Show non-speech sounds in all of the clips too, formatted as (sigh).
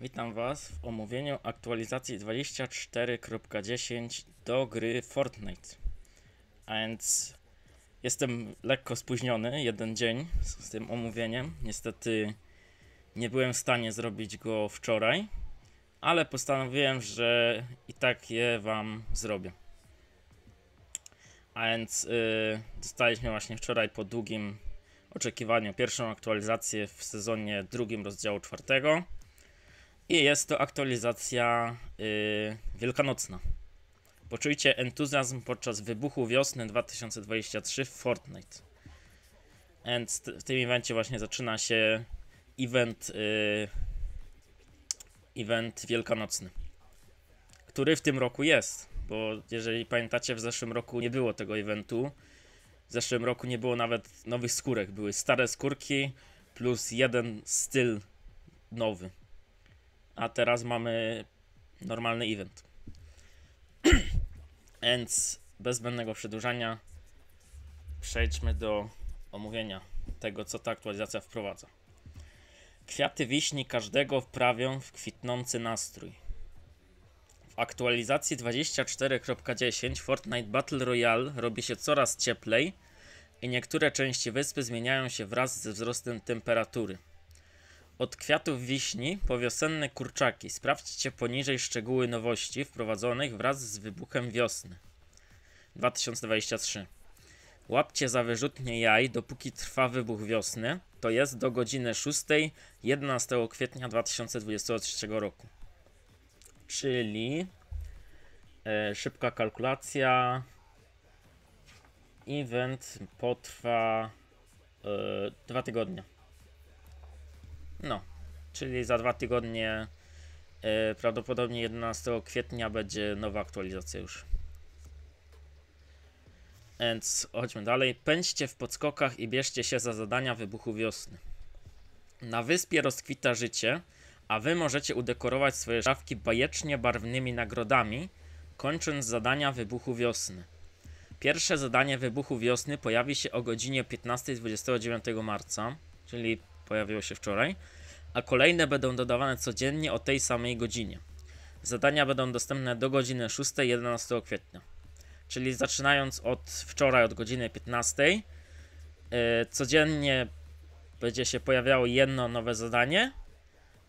Witam Was w omówieniu aktualizacji 24.10 do gry Fortnite. A więc jestem lekko spóźniony, jeden dzień z tym omówieniem. Niestety nie byłem w stanie zrobić go wczoraj, ale postanowiłem, że i tak je Wam zrobię. A więc yy, dostaliśmy właśnie wczoraj po długim oczekiwaniu pierwszą aktualizację w sezonie drugim rozdziału czwartego i jest to aktualizacja yy, wielkanocna. Poczujcie entuzjazm podczas wybuchu wiosny 2023 w Fortnite. Więc w tym evencie właśnie zaczyna się event, yy, event wielkanocny, który w tym roku jest, bo jeżeli pamiętacie, w zeszłym roku nie było tego eventu. W zeszłym roku nie było nawet nowych skórek, były stare skórki plus jeden styl nowy a teraz mamy normalny event. (clears throat) Więc bez zbędnego przedłużania przejdźmy do omówienia tego, co ta aktualizacja wprowadza. Kwiaty wiśni każdego wprawią w kwitnący nastrój. W aktualizacji 24.10 Fortnite Battle Royale robi się coraz cieplej i niektóre części wyspy zmieniają się wraz ze wzrostem temperatury. Od kwiatów wiśni po wiosenne kurczaki. Sprawdźcie poniżej szczegóły nowości wprowadzonych wraz z wybuchem wiosny. 2023. Łapcie za wyrzutnie jaj, dopóki trwa wybuch wiosny, to jest do godziny 6 11 kwietnia 2023 roku. Czyli e, szybka kalkulacja. Event potrwa e, dwa tygodnie. No, czyli za dwa tygodnie, yy, prawdopodobnie 11 kwietnia, będzie nowa aktualizacja już. Więc chodźmy dalej. Pędźcie w podskokach i bierzcie się za zadania wybuchu wiosny. Na wyspie rozkwita życie, a wy możecie udekorować swoje szafki bajecznie barwnymi nagrodami, kończąc zadania wybuchu wiosny. Pierwsze zadanie wybuchu wiosny pojawi się o godzinie 15:29 marca, czyli pojawiło się wczoraj, a kolejne będą dodawane codziennie o tej samej godzinie. Zadania będą dostępne do godziny 6 11 kwietnia. Czyli zaczynając od wczoraj od godziny 15, yy, e, codziennie będzie się pojawiało jedno nowe zadanie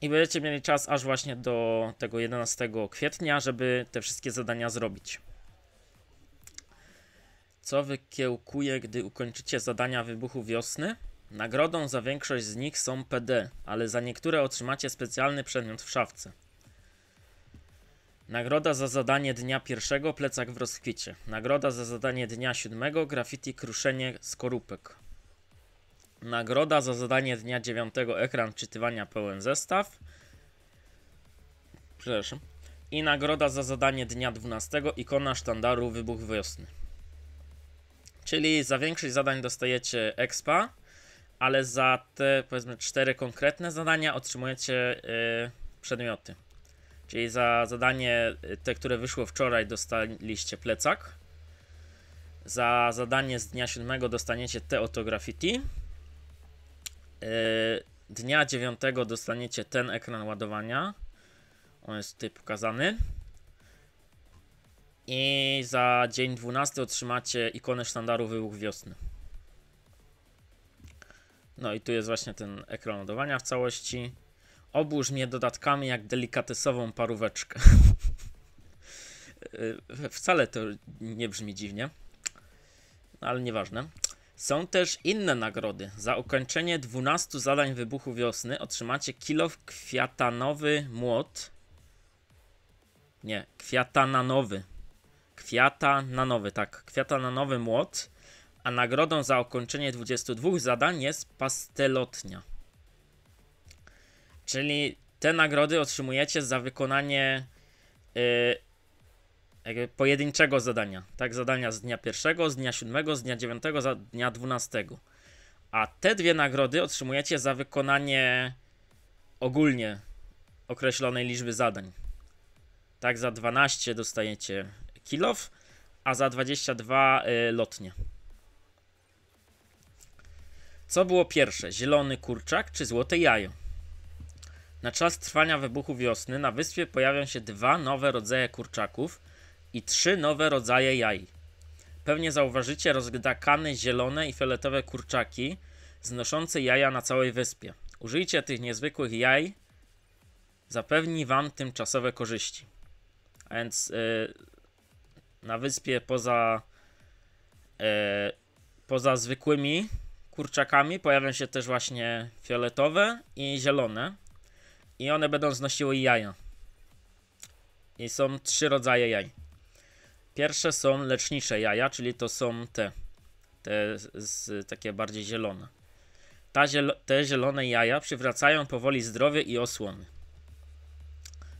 i będziecie mieli czas aż właśnie do tego 11 kwietnia, żeby te wszystkie zadania zrobić. Co wykiełkuje, gdy ukończycie zadania wybuchu wiosny? Nagrodą za większość z nich są PD, ale za niektóre otrzymacie specjalny przedmiot w szafce. Nagroda za zadanie dnia pierwszego plecak w rozkwicie. Nagroda za zadanie dnia siódmego graffiti kruszenie skorupek. Nagroda za zadanie dnia dziewiątego ekran czytywania pełen zestaw. Przepraszam. I nagroda za zadanie dnia dwunastego ikona sztandaru wybuch wiosny. Czyli za większość zadań dostajecie expa ale za te powiedzmy cztery konkretne zadania otrzymujecie y, przedmioty. Czyli za zadanie, y, te, które wyszło wczoraj, dostaliście plecak. Za zadanie z dnia 7 dostaniecie te oto graffiti. Y, dnia 9 dostaniecie ten ekran ładowania. On jest tutaj pokazany. I za dzień 12 otrzymacie ikonę sztandaru wybuch wiosny. No i tu jest właśnie ten ekran lodowania w całości. Obłóż mnie dodatkami jak delikatesową paróweczkę. (laughs) Wcale to nie brzmi dziwnie, no ale nieważne. Są też inne nagrody. Za ukończenie 12 zadań wybuchu wiosny otrzymacie kilow kwiatanowy młot. Nie, kwiatananowy. Kwiatananowy, tak. Kwiatananowy młot a nagrodą za ukończenie 22 zadań jest pastelotnia. Czyli te nagrody otrzymujecie za wykonanie yy, pojedynczego zadania. Tak, zadania z dnia pierwszego, z dnia siódmego, z dnia dziewiątego, z dnia dwunastego. A te dwie nagrody otrzymujecie za wykonanie ogólnie określonej liczby zadań. Tak, za 12 dostajecie kilof, a za 22 y, lotnie. Co było pierwsze, zielony kurczak czy złote jajo? Na czas trwania wybuchu wiosny na wyspie pojawią się dwa nowe rodzaje kurczaków i trzy nowe rodzaje jaj. Pewnie zauważycie rozgdakane zielone i fioletowe kurczaki znoszące jaja na całej wyspie. Użyjcie tych niezwykłych jaj, zapewni wam tymczasowe korzyści. A więc yy, na wyspie poza, yy, poza zwykłymi kurczakami pojawią się też właśnie fioletowe i zielone. I one będą znosiły jaja. I są trzy rodzaje jaj. Pierwsze są lecznicze jaja, czyli to są te. Te z, takie bardziej zielone. Zielo te zielone jaja przywracają powoli zdrowie i osłony.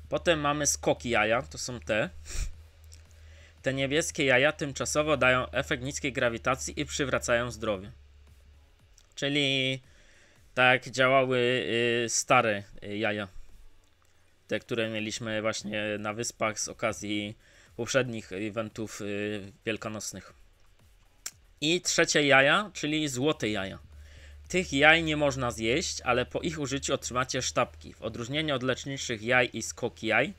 Potem mamy skoki jaja, to są te. Te niebieskie jaja tymczasowo dają efekt niskiej grawitacji i przywracają zdrowie. Czyli tak działały y, stare y, jaja. Te, które mieliśmy właśnie na wyspach z okazji poprzednich eventów y, wielkanocnych. I trzecie jaja, czyli złote jaja. Tych jaj nie można zjeść, ale po ich użyciu otrzymacie sztabki. W odróżnieniu od leczniczych jaj i skok jaj,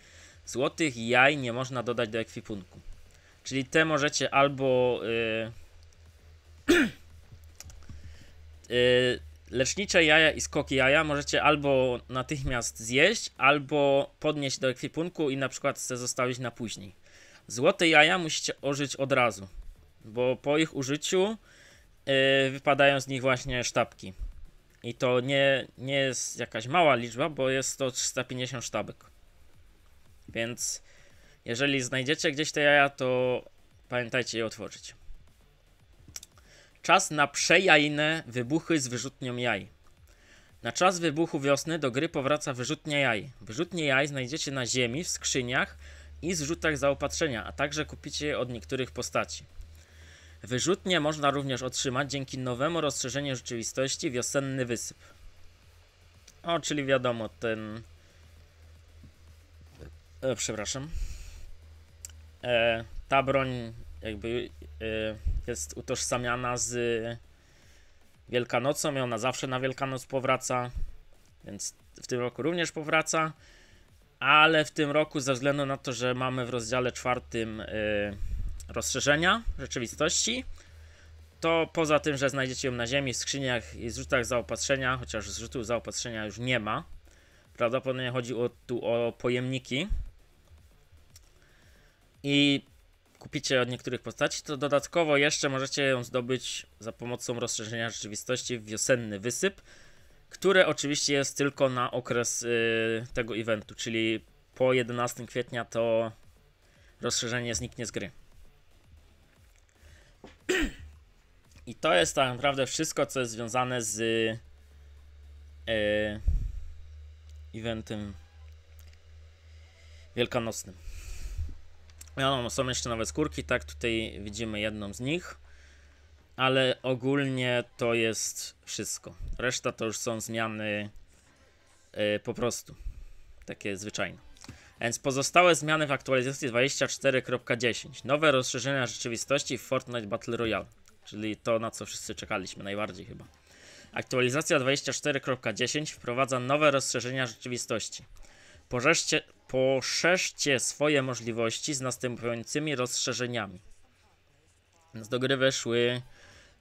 złotych jaj nie można dodać do ekwipunku. Czyli te możecie albo... Yy... (clears throat) Y, lecznicze jaja i skoki jaja możecie albo natychmiast zjeść, albo podnieść do ekwipunku i na przykład chcę zostawić na później. Złote jaja musicie ożyć od razu, bo po ich użyciu yy, wypadają z nich właśnie sztabki. I to nie, nie jest jakaś mała liczba, bo jest to 350 sztabek. Więc jeżeli znajdziecie gdzieś te jaja, to pamiętajcie je otworzyć. Czas na przejajne wybuchy z wyrzutnią jaj. Na czas wybuchu wiosny do gry powraca wyrzutnia jaj. Wyrzutnie jaj znajdziecie na ziemi, w skrzyniach i zrzutach zaopatrzenia, a także kupicie je od niektórych postaci. Wyrzutnie można również otrzymać dzięki nowemu rozszerzeniu rzeczywistości Wiosenny Wysyp. O, czyli wiadomo, ten... E, przepraszam. E, ta broń jakby... E, jest utożsamiana z Wielkanocą i ona zawsze na Wielkanoc powraca, więc w tym roku również powraca. Ale w tym roku, ze względu na to, że mamy w rozdziale czwartym yy, rozszerzenia rzeczywistości, to poza tym, że znajdziecie ją na ziemi, w skrzyniach i zrzutach zaopatrzenia, chociaż zrzutów zaopatrzenia już nie ma, prawdopodobnie chodzi o, tu o pojemniki. I kupicie od niektórych postaci, to dodatkowo jeszcze możecie ją zdobyć za pomocą rozszerzenia rzeczywistości w wiosenny wysyp, które oczywiście jest tylko na okres y, tego eventu, czyli po 11 kwietnia to rozszerzenie zniknie z gry. (clears throat) I to jest tak naprawdę wszystko, co jest związane z y, eventem wielkanocnym. No, są jeszcze nowe skórki, tak, tutaj widzimy jedną z nich, ale ogólnie to jest wszystko. Reszta to już są zmiany yy, po prostu, takie zwyczajne. Więc pozostałe zmiany w aktualizacji 24.10. Nowe rozszerzenia rzeczywistości w Fortnite Battle Royale, czyli to na co wszyscy czekaliśmy najbardziej chyba. Aktualizacja 24.10 wprowadza nowe rozszerzenia rzeczywistości. Po, reszcie, Poszerzcie swoje możliwości z następującymi rozszerzeniami. Do gry weszły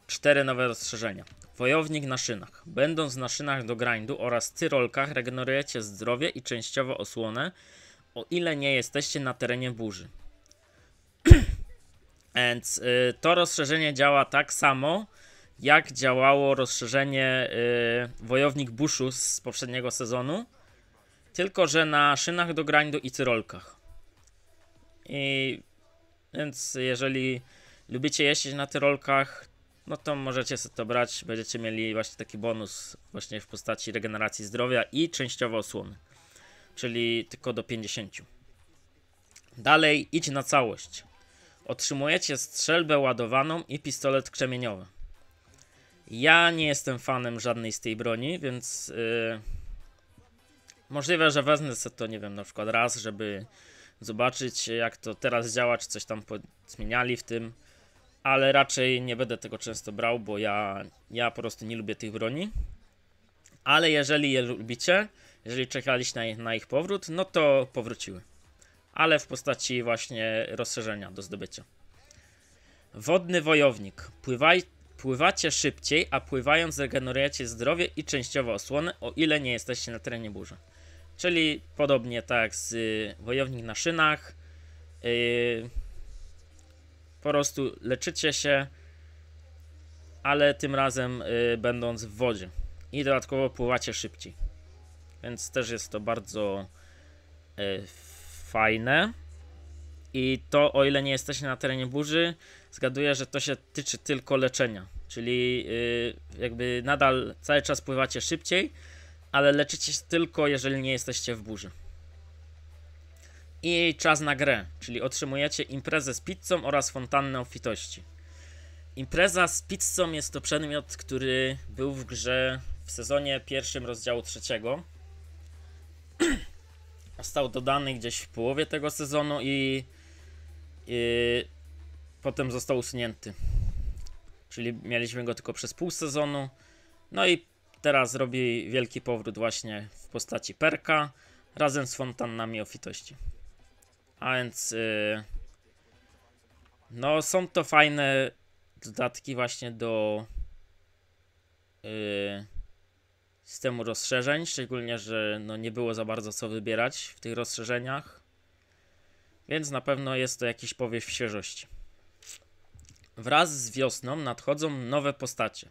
cztery nowe rozszerzenia. Wojownik na szynach. Będąc na szynach do grindu oraz tyrolkach regenerujecie zdrowie i częściowo osłonę, o ile nie jesteście na terenie burzy. (clears throat) Więc y, to rozszerzenie działa tak samo, jak działało rozszerzenie y, Wojownik Buszu z poprzedniego sezonu. Tylko, że na szynach do grindu i icyrolkach. I więc jeżeli lubicie jeździć na tyrolkach, no to możecie sobie to brać. Będziecie mieli właśnie taki bonus właśnie w postaci regeneracji zdrowia i częściowo osłony. Czyli tylko do 50. Dalej idź na całość. Otrzymujecie strzelbę ładowaną i pistolet krzemieniowy. Ja nie jestem fanem żadnej z tej broni, więc yy, Możliwe, że wezmę sobie to, nie wiem, na przykład raz, żeby zobaczyć jak to teraz działa, czy coś tam zmieniali w tym. Ale raczej nie będę tego często brał, bo ja, ja po prostu nie lubię tych broni. Ale jeżeli je lubicie, jeżeli czekaliście na ich, na ich powrót, no to powróciły. Ale w postaci właśnie rozszerzenia do zdobycia. Wodny wojownik. Pływaj, pływacie szybciej, a pływając regenerujecie zdrowie i częściowo osłonę, o ile nie jesteście na terenie burzy. Czyli podobnie tak z y, Wojownik na szynach. Y, po prostu leczycie się, ale tym razem y, będąc w wodzie. I dodatkowo pływacie szybciej. Więc też jest to bardzo y, fajne. I to, o ile nie jesteście na terenie burzy, zgaduję, że to się tyczy tylko leczenia. Czyli jakby nadal cały czas pływacie szybciej, ale leczycie się tylko, jeżeli nie jesteście w burzy. I czas na grę, czyli otrzymujecie imprezę z pizzą oraz fontannę obfitości. Impreza z pizzą jest to przedmiot, który był w grze w sezonie pierwszym rozdziału trzeciego. (clears throat) Został dodany gdzieś w połowie tego sezonu i, i potem został usunięty. Czyli mieliśmy go tylko przez pół sezonu. No i Teraz robi wielki powrót właśnie w postaci perka razem z fontannami ofitości. A więc yy, no są to fajne dodatki właśnie do yy, systemu rozszerzeń, szczególnie, że no nie było za bardzo co wybierać w tych rozszerzeniach. Więc na pewno jest to jakiś powiew świeżości. Wraz z wiosną nadchodzą nowe postacie.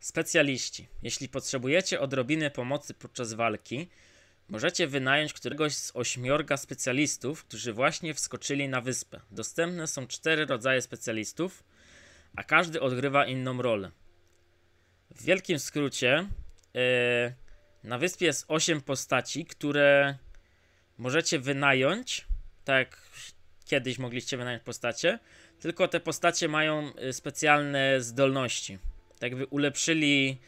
Specjaliści, jeśli potrzebujecie odrobiny pomocy podczas walki, możecie wynająć któregoś z ośmiorga specjalistów, którzy właśnie wskoczyli na wyspę. Dostępne są cztery rodzaje specjalistów, a każdy odgrywa inną rolę. W wielkim skrócie, yy, na wyspie jest 8 postaci, które możecie wynająć, tak kiedyś mogliście wynająć postacie, tylko te postacie mają e, specjalne zdolności tak jakby ulepszyli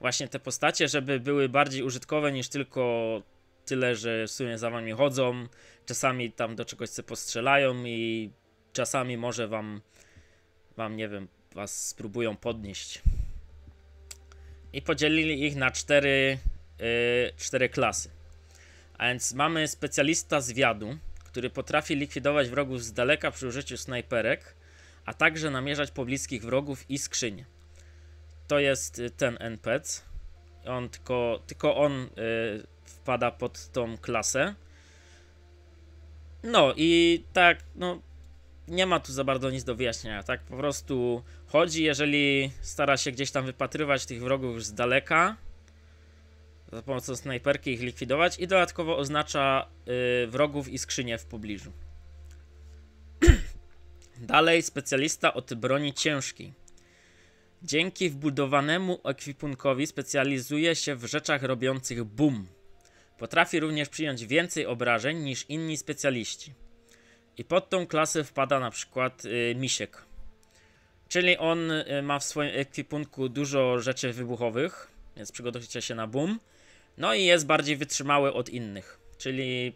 właśnie te postacie, żeby były bardziej użytkowe niż tylko tyle, że w sumie za wami chodzą, czasami tam do czegoś se postrzelają i czasami może wam, wam nie wiem, was spróbują podnieść. I podzielili ich na cztery, yy, cztery klasy. A więc mamy specjalista zwiadu, który potrafi likwidować wrogów z daleka przy użyciu snajperek, a także namierzać pobliskich wrogów i skrzynie to jest y, ten NPC. On tylko, tylko on y, wpada pod tą klasę. No i tak, no nie ma tu za bardzo nic do wyjaśnienia, tak? Po prostu chodzi, jeżeli stara się gdzieś tam wypatrywać tych wrogów z daleka za pomocą snajperki ich likwidować i dodatkowo oznacza y, wrogów i skrzynie w pobliżu. (clears throat) Dalej specjalista od broni ciężkiej. Dzięki wbudowanemu ekwipunkowi specjalizuje się w rzeczach robiących boom. Potrafi również przyjąć więcej obrażeń niż inni specjaliści. I pod tą klasę wpada na przykład y, misiek. Czyli on y, ma w swoim ekwipunku dużo rzeczy wybuchowych, więc przygotowuje się na boom. No i jest bardziej wytrzymały od innych, czyli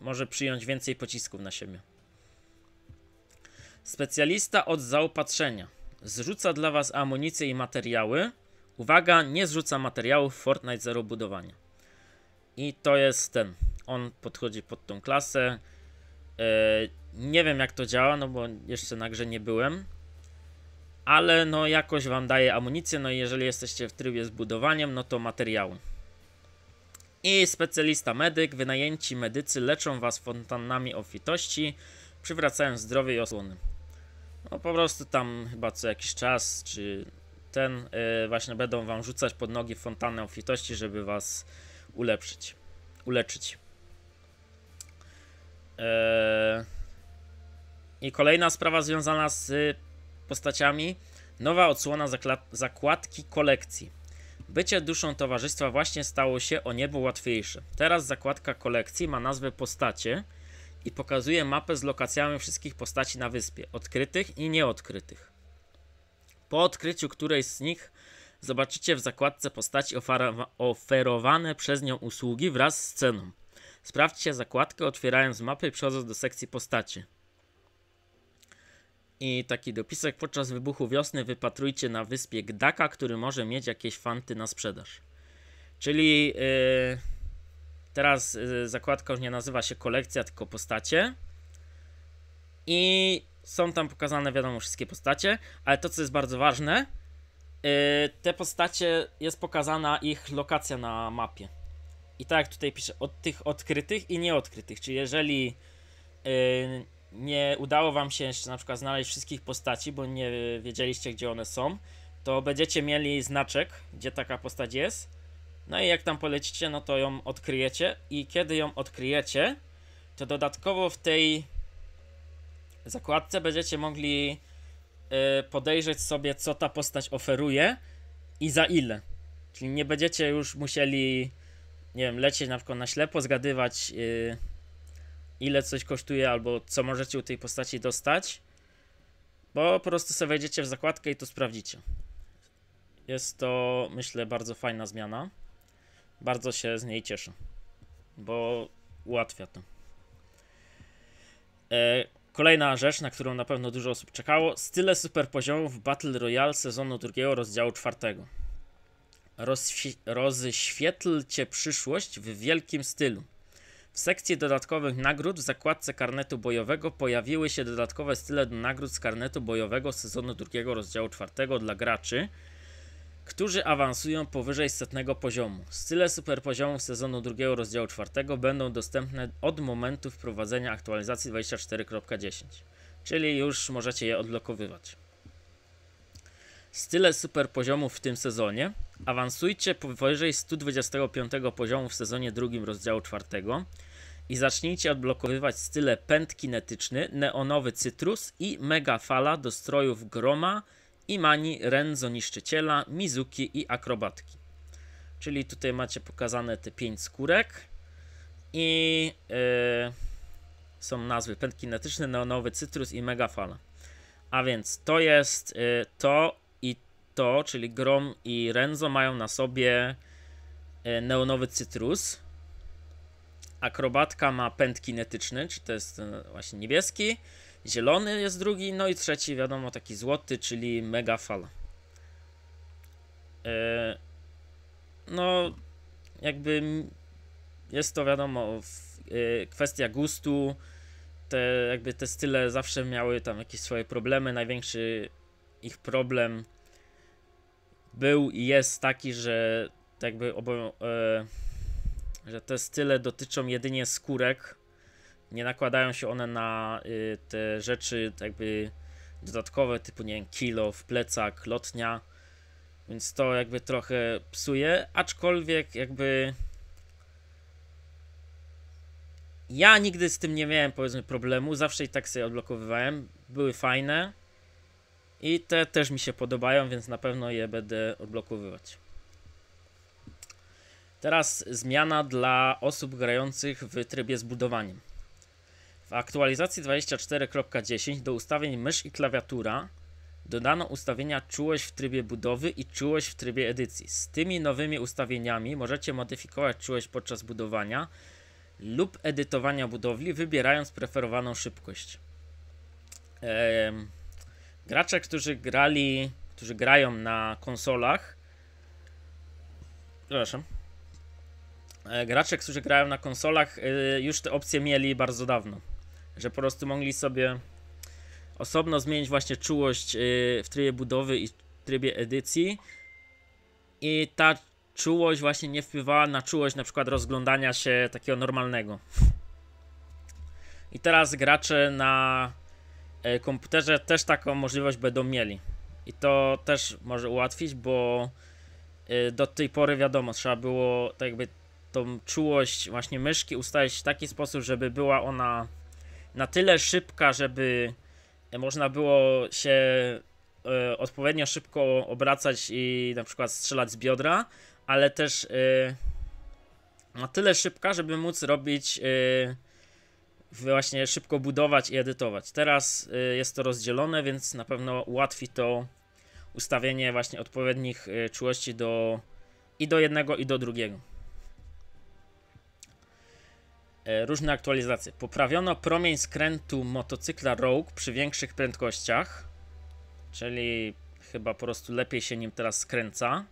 może przyjąć więcej pocisków na siebie. Specjalista od zaopatrzenia. Zrzuca dla was amunicję i materiały. Uwaga, nie zrzuca materiałów Fortnite Zero budowania. I to jest ten. On podchodzi pod tą klasę. E, nie wiem jak to działa, no bo jeszcze na grze nie byłem. Ale no jakoś wam daje amunicję, no i jeżeli jesteście w trybie z budowaniem, no to materiały. I specjalista medyk, wynajęci medycy leczą was fontannami obfitości, przywracają zdrowie i osłony. No po prostu tam chyba co jakiś czas, czy ten, yy, właśnie będą wam rzucać pod nogi fontanę obfitości, żeby was ulepszyć. Uleczyć. Yy... I kolejna sprawa związana z postaciami. Nowa odsłona zakładki kolekcji. Bycie duszą towarzystwa właśnie stało się o niebo łatwiejsze. Teraz zakładka kolekcji ma nazwę postacie – i pokazuje mapę z lokacjami wszystkich postaci na wyspie, odkrytych i nieodkrytych. Po odkryciu którejś z nich zobaczycie w zakładce postaci oferowane przez nią usługi wraz z ceną. Sprawdźcie zakładkę otwierając mapę i przechodząc do sekcji postaci. I taki dopisek podczas wybuchu wiosny wypatrujcie na wyspie Gdaka, który może mieć jakieś fanty na sprzedaż. Czyli yy Teraz y, zakładka już nie nazywa się kolekcja, tylko postacie. I są tam pokazane, wiadomo, wszystkie postacie, ale to, co jest bardzo ważne, y, te postacie jest pokazana ich lokacja na mapie. I tak jak tutaj piszę, od tych odkrytych i nieodkrytych. Czyli jeżeli y, nie udało wam się jeszcze na przykład znaleźć wszystkich postaci, bo nie wiedzieliście, gdzie one są, to będziecie mieli znaczek, gdzie taka postać jest no i jak tam polecicie, no to ją odkryjecie i kiedy ją odkryjecie, to dodatkowo w tej zakładce będziecie mogli e, podejrzeć sobie, co ta postać oferuje i za ile. Czyli nie będziecie już musieli, nie wiem, lecieć na przykład na ślepo, zgadywać e, ile coś kosztuje albo co możecie u tej postaci dostać, bo po prostu sobie wejdziecie w zakładkę i to sprawdzicie. Jest to, myślę, bardzo fajna zmiana. Bardzo się z niej cieszę, bo ułatwia to. E, kolejna rzecz, na którą na pewno dużo osób czekało, style super poziomów Battle Royale sezonu drugiego rozdziału czwartego. rozświetlcie przyszłość w wielkim stylu. W sekcji dodatkowych nagród w zakładce karnetu bojowego pojawiły się dodatkowe style do nagród z karnetu bojowego sezonu drugiego rozdziału czwartego dla graczy, którzy awansują powyżej setnego poziomu. Style superpoziomów sezonu drugiego rozdziału czwartego będą dostępne od momentu wprowadzenia aktualizacji 24.10, czyli już możecie je odlokowywać. Style superpoziomów w tym sezonie awansujcie powyżej 125 poziomu w sezonie drugim rozdziału czwartego i zacznijcie odblokowywać style pęd kinetyczny, neonowy cytrus i megafala do strojów groma, Imani, Renzo Niszczyciela, Mizuki i Akrobatki. Czyli tutaj macie pokazane te pięć skórek i yy, są nazwy pęd kinetyczny, neonowy cytrus i megafala. A więc to jest yy, to i to, czyli Grom i Renzo mają na sobie yy, neonowy cytrus. Akrobatka ma pęd kinetyczny, czy to jest właśnie niebieski Zielony jest drugi, no i trzeci, wiadomo, taki złoty, czyli mega fala. E, no, jakby jest to wiadomo, e, kwestia gustu. Te, jakby te style zawsze miały tam jakieś swoje problemy. Największy ich problem był i jest taki, że jakby obo, e, że te style dotyczą jedynie skórek nie nakładają się one na y, te rzeczy jakby dodatkowe, typu nie wiem, kilo, w plecak, lotnia, więc to jakby trochę psuje, aczkolwiek jakby ja nigdy z tym nie miałem powiedzmy problemu, zawsze i tak sobie odblokowywałem, były fajne i te też mi się podobają, więc na pewno je będę odblokowywać. Teraz zmiana dla osób grających w trybie z budowaniem. W aktualizacji 24.10 do ustawień mysz i klawiatura dodano ustawienia czułość w trybie budowy i czułość w trybie edycji. Z tymi nowymi ustawieniami możecie modyfikować czułość podczas budowania lub edytowania budowli, wybierając preferowaną szybkość. gracze, którzy grali, którzy grają na konsolach, przepraszam, e, gracze, którzy grają na konsolach, y, już te opcje mieli bardzo dawno że po prostu mogli sobie osobno zmienić właśnie czułość y, w trybie budowy i w trybie edycji i ta czułość właśnie nie wpływała na czułość na przykład rozglądania się takiego normalnego. I teraz gracze na e, komputerze też taką możliwość będą mieli. I to też może ułatwić, bo e, do tej pory wiadomo, trzeba było tak jakby tą czułość właśnie myszki ustalić w taki sposób, żeby była ona na tyle szybka, żeby można było się e, odpowiednio szybko obracać i na przykład strzelać z biodra, ale też e, na tyle szybka, żeby móc robić e, właśnie szybko budować i edytować. Teraz jest to rozdzielone, więc na pewno ułatwi to ustawienie właśnie odpowiednich czułości do i do jednego i do drugiego. E, różne aktualizacje. Poprawiono promień skrętu motocykla Rogue przy większych prędkościach, czyli chyba po prostu lepiej się nim teraz skręca.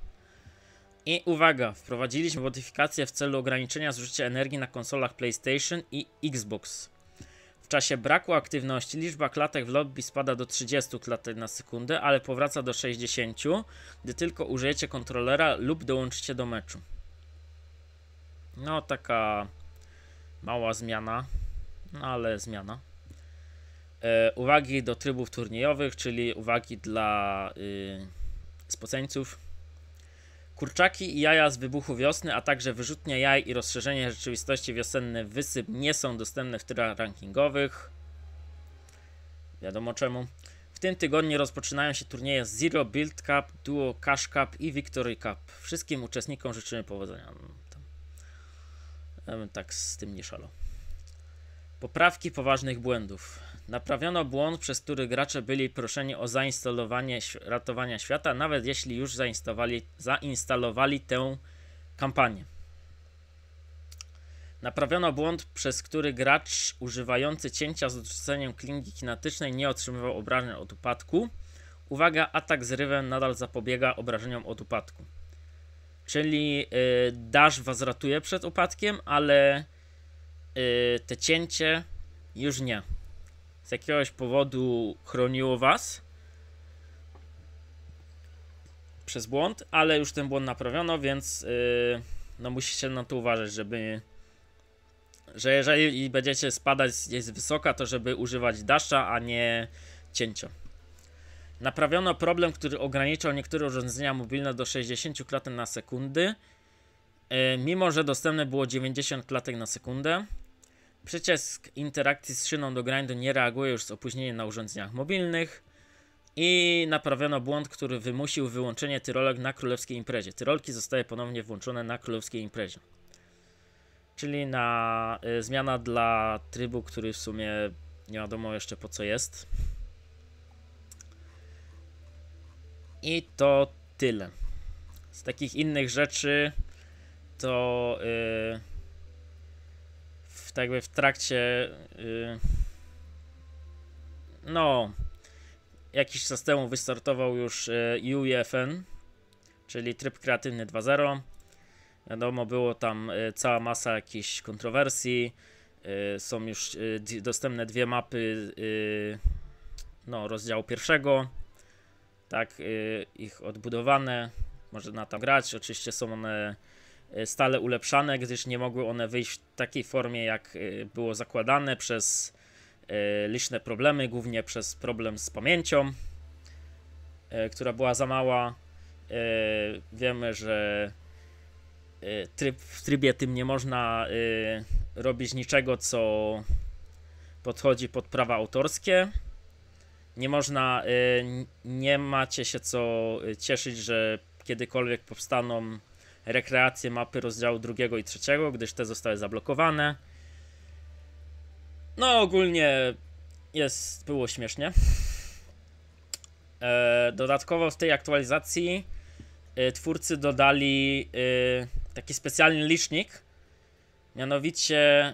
I uwaga, wprowadziliśmy modyfikację w celu ograniczenia zużycia energii na konsolach PlayStation i Xbox. W czasie braku aktywności liczba klatek w lobby spada do 30 klatek na sekundę, ale powraca do 60, gdy tylko użyjecie kontrolera lub dołączycie do meczu. No, taka Mała zmiana, ale zmiana. E, uwagi do trybów turniejowych, czyli uwagi dla y, spoceńców. Kurczaki i jaja z wybuchu wiosny, a także wyrzutnia jaj i rozszerzenie rzeczywistości wiosenne wysyp nie są dostępne w trybach rankingowych. Wiadomo czemu. W tym tygodniu rozpoczynają się turnieje Zero Build Cup, Duo Cash Cup i Victory Cup. Wszystkim uczestnikom życzymy powodzenia. Ja bym tak z tym nie szalał. Poprawki poważnych błędów. Naprawiono błąd, przez który gracze byli proszeni o zainstalowanie ratowania świata, nawet jeśli już zainstalowali, zainstalowali tę kampanię. Naprawiono błąd, przez który gracz używający cięcia z odrzuceniem klingi kinetycznej nie otrzymywał obrażeń od upadku. Uwaga, atak z rywem nadal zapobiega obrażeniom od upadku. Czyli y, dasz was ratuje przed upadkiem, ale y, te cięcie już nie. Z jakiegoś powodu chroniło was przez błąd, ale już ten błąd naprawiono, więc y, no musicie na to uważać, żeby że jeżeli będziecie spadać jest wysoka, to żeby używać dasza, a nie cięcia. Naprawiono problem, który ograniczał niektóre urządzenia mobilne do 60 klatek na sekundę, e, mimo że dostępne było 90 klatek na sekundę. Przycisk interakcji z szyną do grindu nie reaguje już z opóźnieniem na urządzeniach mobilnych. I naprawiono błąd, który wymusił wyłączenie tyrolek na królewskiej imprezie. Tyrolki zostały ponownie włączone na królewskiej imprezie. Czyli na y, zmiana dla trybu, który w sumie nie wiadomo jeszcze po co jest. I to tyle. Z takich innych rzeczy to yy, w, tak jakby w trakcie yy, no jakiś czas temu wystartował już yy, UEFN, czyli tryb kreatywny 2.0. Wiadomo, było tam y, cała masa jakichś kontrowersji. Y, są już y, dostępne dwie mapy no, rozdziału pierwszego tak, y, ich odbudowane, można tam grać, oczywiście są one y, stale ulepszane, gdyż nie mogły one wyjść w takiej formie, jak y, było zakładane przez liczne problemy, głównie przez problem z pamięcią, która była za mała. Wiemy, że tryb, w trybie tym nie można robić niczego, co podchodzi pod prawa autorskie nie można, y, nie macie się co y, cieszyć, że kiedykolwiek powstaną rekreacje mapy rozdziału drugiego i trzeciego, gdyż te zostały zablokowane. No ogólnie jest, było śmiesznie. E, dodatkowo w tej aktualizacji y, twórcy dodali taki specjalny licznik, mianowicie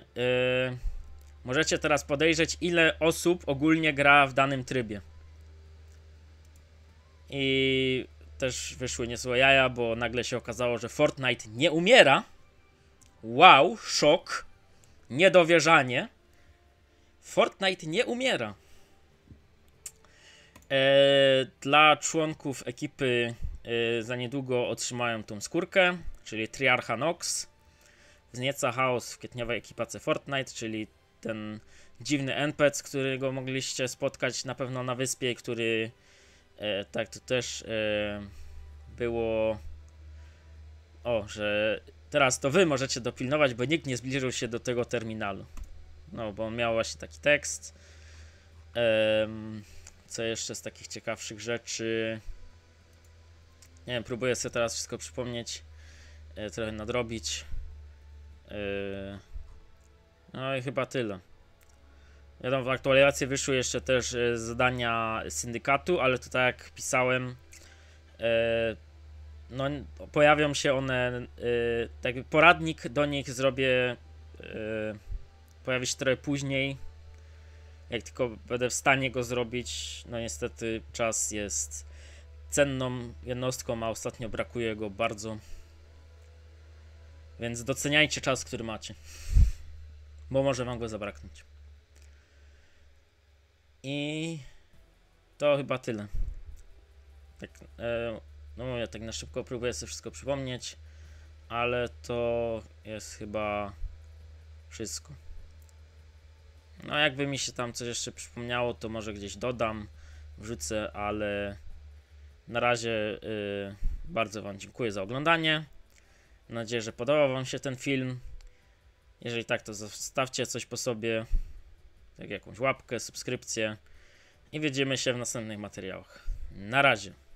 Możecie teraz podejrzeć, ile osób ogólnie gra w danym trybie. I też wyszły niezłe jaja, bo nagle się okazało, że Fortnite nie umiera. Wow, szok, niedowierzanie. Fortnite nie umiera. Eee, dla członków ekipy e, za niedługo otrzymałem tą skórkę, czyli Triarcha Nox. Wznieca chaos w kwietniowej ekipacji Fortnite, czyli ten dziwny NPC, którego mogliście spotkać na pewno na wyspie, który e, tak to też e, było. O, że teraz to wy możecie dopilnować, bo nikt nie zbliżył się do tego terminalu. No, bo on miał właśnie taki tekst. co jeszcze z takich ciekawszych rzeczy? Nie wiem, próbuję sobie teraz wszystko przypomnieć, e, trochę nadrobić. Ehm, no i chyba tyle. Wiadomo, w aktualizacji wyszły jeszcze też e, zadania syndykatu, ale to tak jak pisałem, e, no, pojawią się one, e, tak poradnik do nich zrobię, pojawi się trochę później, jak tylko będę w stanie go zrobić. No niestety czas jest cenną jednostką, a ostatnio brakuje go bardzo. Więc doceniajcie czas, który macie bo może wam go zabraknąć. I to chyba tyle. Tak, e, no mówię, tak na szybko próbuję sobie wszystko przypomnieć, ale to jest chyba wszystko. No jakby mi się tam coś jeszcze przypomniało, to może gdzieś dodam, wrzucę, ale na razie y, bardzo Wam dziękuję za oglądanie. Mam nadzieję, że podobał Wam się ten film. Jeżeli tak, to zostawcie coś po sobie, tak jakąś łapkę, subskrypcję i widzimy się w następnych materiałach. Na razie.